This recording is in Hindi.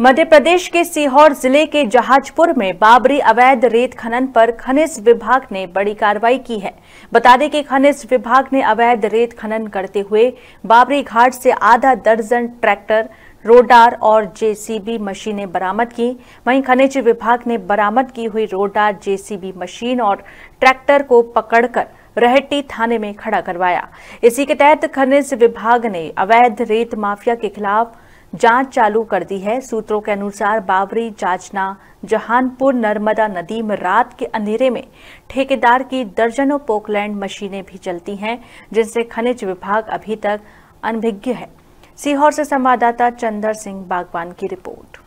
मध्य प्रदेश के सीहोर जिले के जहाजपुर में बाबरी अवैध रेत खनन पर खनिज विभाग ने बड़ी कार्रवाई की है बता दें कि खनिज विभाग ने अवैध रेत खनन करते हुए बाबरी घाट से आधा दर्जन ट्रैक्टर रोडार और जेसीबी मशीनें बरामद की वहीं खनिज विभाग ने बरामद की हुई रोडार जेसीबी मशीन और ट्रैक्टर को पकड़कर रहटी थाने में खड़ा करवाया इसी के तहत खनिज विभाग ने अवैध रेत माफिया के खिलाफ जांच चालू कर दी है सूत्रों के अनुसार बाबरी जाचना जहानपुर नर्मदा नदी में रात के अंधेरे में ठेकेदार की दर्जनों पोकलैंड मशीनें भी चलती हैं जिनसे खनिज विभाग अभी तक अनभिज्ञ है सीहोर से संवाददाता चंदर सिंह बागवान की रिपोर्ट